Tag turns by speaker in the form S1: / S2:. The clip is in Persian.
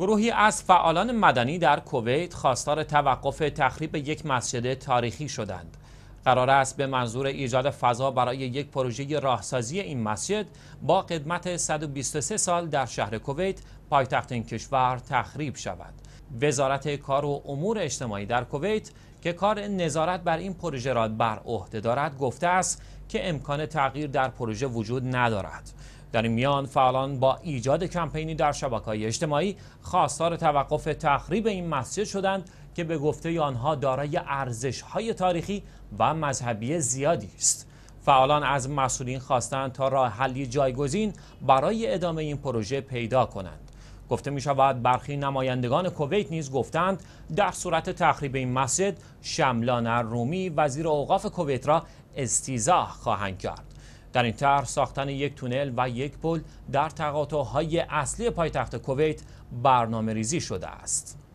S1: گروهی از فعالان مدنی در کویت خواستار توقف تخریب یک مسجد تاریخی شدند. قرار است به منظور ایجاد فضا برای یک پروژه راهسازی این مسجد با قدمت 123 سال در شهر کویت پایتخت این کشور تخریب شود. وزارت کار و امور اجتماعی در کویت که کار نظارت بر این پروژه را بر عهده دارد گفته است که امکان تغییر در پروژه وجود ندارد. در این میان فعالان با ایجاد کمپینی در های اجتماعی خواستار توقف تخریب این مسجد شدند که به گفته آنها دارای های تاریخی و مذهبی زیادی است. فعالان از مسئولین خواستند تا راه حلی جایگزین برای ادامه این پروژه پیدا کنند. گفته می شود برخی نمایندگان کویت نیز گفتند در صورت تخریب این مسجد شملان رومی وزیر اوقاف کویت را استیزاه خواهند کرد در این طرح ساختن یک تونل و یک پل در های اصلی پایتخت کویت برنامه ریزی شده است.